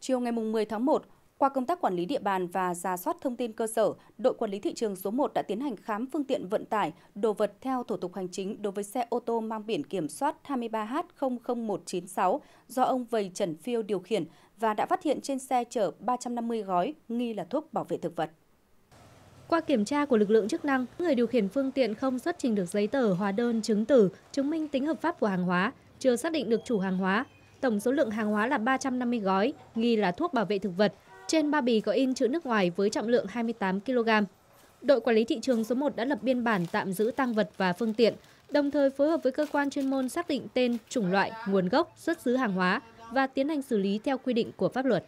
Chiều ngày 10 tháng 1, qua công tác quản lý địa bàn và ra soát thông tin cơ sở, đội quản lý thị trường số 1 đã tiến hành khám phương tiện vận tải, đồ vật theo thủ tục hành chính đối với xe ô tô mang biển kiểm soát 23H00196 do ông Vầy Trần Phiêu điều khiển và đã phát hiện trên xe chở 350 gói nghi là thuốc bảo vệ thực vật. Qua kiểm tra của lực lượng chức năng, người điều khiển phương tiện không xuất trình được giấy tờ, hóa đơn, chứng tử, chứng minh tính hợp pháp của hàng hóa, chưa xác định được chủ hàng hóa, tổng số lượng hàng hóa là 350 gói, nghi là thuốc bảo vệ thực vật. Trên ba bì có in chữ nước ngoài với trọng lượng 28 kg. Đội quản lý thị trường số 1 đã lập biên bản tạm giữ tăng vật và phương tiện, đồng thời phối hợp với cơ quan chuyên môn xác định tên, chủng loại, nguồn gốc, xuất xứ hàng hóa và tiến hành xử lý theo quy định của pháp luật.